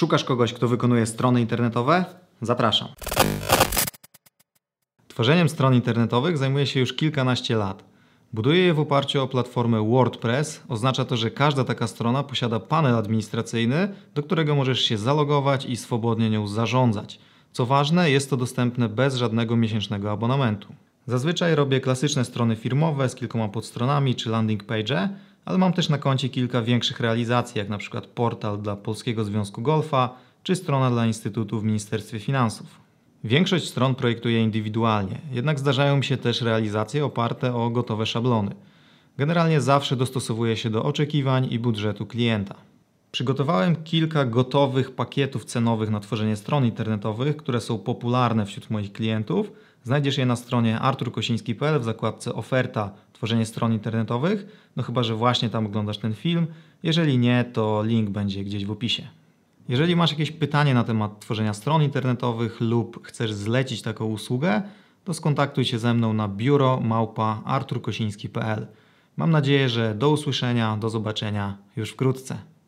Szukasz kogoś, kto wykonuje strony internetowe? Zapraszam. Tworzeniem stron internetowych zajmuję się już kilkanaście lat. Buduję je w oparciu o platformę WordPress. Oznacza to, że każda taka strona posiada panel administracyjny, do którego możesz się zalogować i swobodnie nią zarządzać. Co ważne, jest to dostępne bez żadnego miesięcznego abonamentu. Zazwyczaj robię klasyczne strony firmowe z kilkoma podstronami czy landing page, e, ale mam też na koncie kilka większych realizacji, jak na przykład portal dla Polskiego Związku Golfa czy strona dla Instytutu w Ministerstwie Finansów. Większość stron projektuję indywidualnie, jednak zdarzają mi się też realizacje oparte o gotowe szablony. Generalnie zawsze dostosowuję się do oczekiwań i budżetu klienta. Przygotowałem kilka gotowych pakietów cenowych na tworzenie stron internetowych, które są popularne wśród moich klientów. Znajdziesz je na stronie arturkosiński.pl w zakładce oferta tworzenie stron internetowych, no chyba, że właśnie tam oglądasz ten film. Jeżeli nie, to link będzie gdzieś w opisie. Jeżeli masz jakieś pytanie na temat tworzenia stron internetowych lub chcesz zlecić taką usługę, to skontaktuj się ze mną na biuro małpa arturkosiński.pl. Mam nadzieję, że do usłyszenia, do zobaczenia już wkrótce.